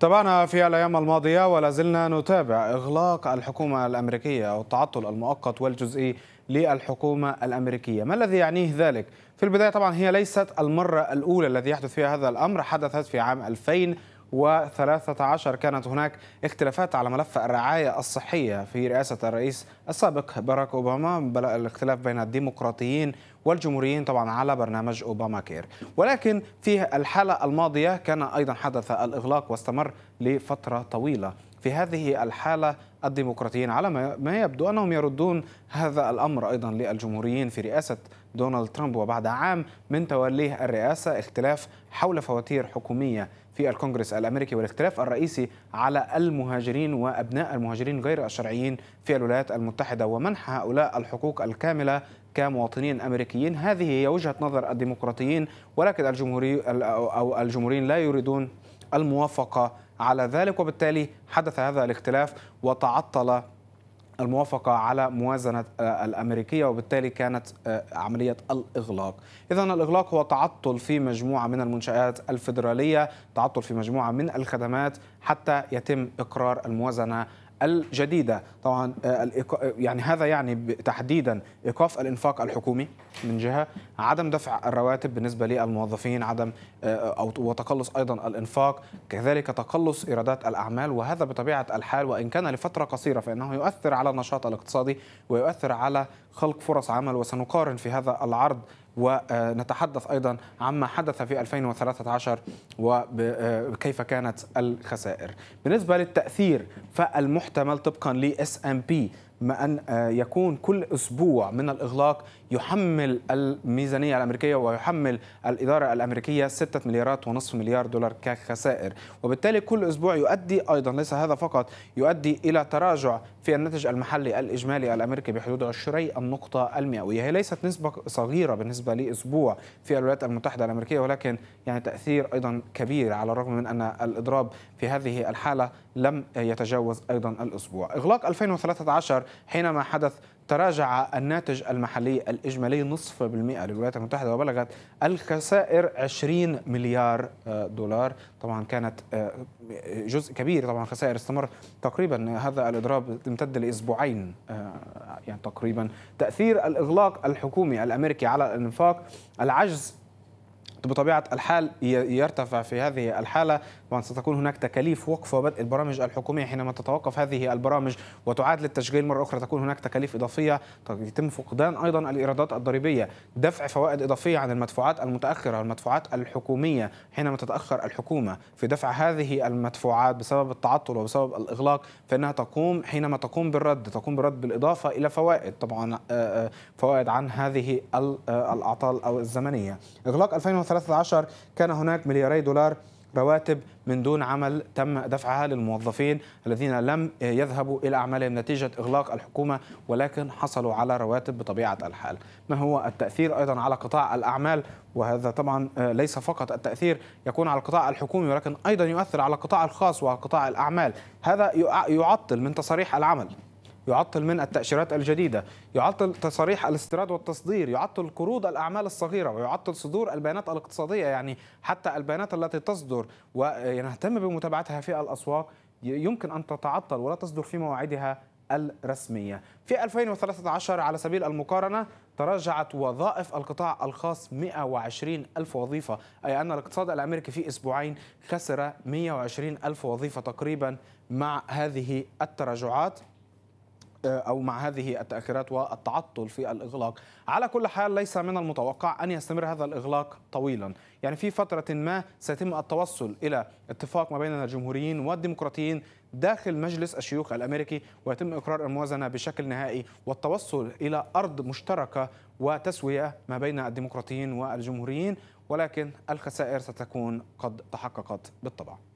تابعنا في الأيام الماضية ولا زلنا نتابع إغلاق الحكومة الأمريكية أو التعطل المؤقت والجزئي للحكومة الأمريكية ما الذي يعنيه ذلك؟ في البداية طبعا هي ليست المرة الأولى الذي يحدث فيها هذا الأمر حدثت في عام 2000 و13 كانت هناك اختلافات على ملف الرعاية الصحية في رئاسة الرئيس السابق باراك أوباما بلغ الاختلاف بين الديمقراطيين والجمهوريين طبعا على برنامج أوباما كير ولكن في الحالة الماضية كان أيضا حدث الإغلاق واستمر لفترة طويلة في هذه الحالة الديمقراطيين على ما يبدو أنهم يردون هذا الأمر أيضا للجمهوريين في رئاسة دونالد ترامب وبعد عام من توليه الرئاسة اختلاف حول فواتير حكومية في الكونغرس الامريكي والاختلاف الرئيسي على المهاجرين وابناء المهاجرين غير الشرعيين في الولايات المتحده ومنح هؤلاء الحقوق الكامله كمواطنين امريكيين هذه هي وجهه نظر الديمقراطيين ولكن الجمهوري او الجمهوريين لا يريدون الموافقة على ذلك وبالتالي حدث هذا الاختلاف وتعطل الموافقة على موازنة آه، الأمريكية وبالتالي كانت آه، عملية الإغلاق إذا الإغلاق هو تعطل في مجموعة من المنشآت الفيدرالية تعطل في مجموعة من الخدمات حتى يتم إقرار الموازنة الجديده طبعا آه، يعني هذا يعني تحديدا ايقاف الانفاق الحكومي من جهه عدم دفع الرواتب بالنسبه للموظفين عدم آه، او وتقلص ايضا الانفاق كذلك تقلص ايرادات الاعمال وهذا بطبيعه الحال وان كان لفتره قصيره فانه يؤثر على النشاط الاقتصادي ويؤثر على خلق فرص عمل وسنقارن في هذا العرض ونتحدث أيضا عما حدث في 2013 وكيف آه، كانت الخسائر بالنسبة للتأثير فالمحتمل طبقا لـ S&P ام بي ما أن آه، يكون كل أسبوع من الإغلاق يحمل الميزانية الأمريكية ويحمل الإدارة الأمريكية 6 مليارات ونصف مليار دولار كخسائر وبالتالي كل أسبوع يؤدي أيضا ليس هذا فقط يؤدي إلى تراجع في الناتج المحلي الإجمالي الأمريكي بحدود 20 النقطة المئوية هي ليست نسبة صغيرة بالنسبة لأسبوع في الولايات المتحدة الأمريكية ولكن يعني تأثير أيضا كبير على الرغم من أن الإضراب في هذه الحالة لم يتجاوز أيضا الأسبوع إغلاق 2013 حينما حدث تراجع الناتج المحلي الإجمالي نصف بالمئة للولايات المتحدة وبلغت الخسائر 20 مليار آه، دولار طبعا كانت آه، جزء كبير طبعا خسائر استمر تقريبا هذا الإضراب امتد لأسبوعين آه، يعني تقريبا تأثير الإغلاق الحكومي الأمريكي على الإنفاق العجز بطبيعة الحال يرتفع في هذه الحالة طبعا ستكون هناك تكاليف وقف وبدء البرامج الحكومية حينما تتوقف هذه البرامج وتعاد للتشغيل مرة أخرى تكون هناك تكاليف إضافية يتم فقدان أيضا الإيرادات الضريبية دفع فوائد إضافية عن المدفوعات المتأخرة والمدفوعات الحكومية حينما تتأخر الحكومة في دفع هذه المدفوعات بسبب التعطل وبسبب الإغلاق فإنها تقوم حينما تقوم بالرد تقوم بالرد بالإضافة إلى فوائد طبعا فوائد عن هذه آه، الأعطال أو الزمنية إغلاق 2013 2013 كان هناك ملياري دولار رواتب من دون عمل تم دفعها للموظفين الذين لم يذهبوا إلى أعمالهم نتيجة إغلاق الحكومة ولكن حصلوا على رواتب بطبيعة الحال ما هو التأثير أيضا على قطاع الأعمال وهذا طبعا آه، ليس فقط التأثير يكون على القطاع الحكومي ولكن أيضا يؤثر على القطاع الخاص وعلى قطاع الأعمال هذا يعطل من تصاريح العمل يعطل من التأشيرات الجديدة يعطل تصاريح الاستيراد والتصدير يعطل قروض الأعمال الصغيرة ويعطل صدور البيانات الاقتصادية يعني حتى البيانات التي تصدر ونهتم بمتابعتها في الأسواق يمكن أن تتعطل ولا تصدر في مواعيدها الرسمية في 2013 على سبيل المقارنة تراجعت وظائف القطاع الخاص 120 ألف وظيفة أي أن الاقتصاد الأمريكي في أسبوعين خسر 120 ألف وظيفة تقريبا مع هذه التراجعات أو مع هذه التأخيرات والتعطل في الإغلاق على كل حال ليس من المتوقع أن يستمر هذا الإغلاق طويلا يعني في فترة ما سيتم التوصل إلى اتفاق ما بين الجمهوريين والديمقراطيين داخل مجلس الشيوخ الأمريكي ويتم إقرار الموازنة بشكل نهائي والتوصل إلى أرض مشتركة وتسوية ما بين الديمقراطيين والجمهوريين ولكن الخسائر ستكون قد تحققت بالطبع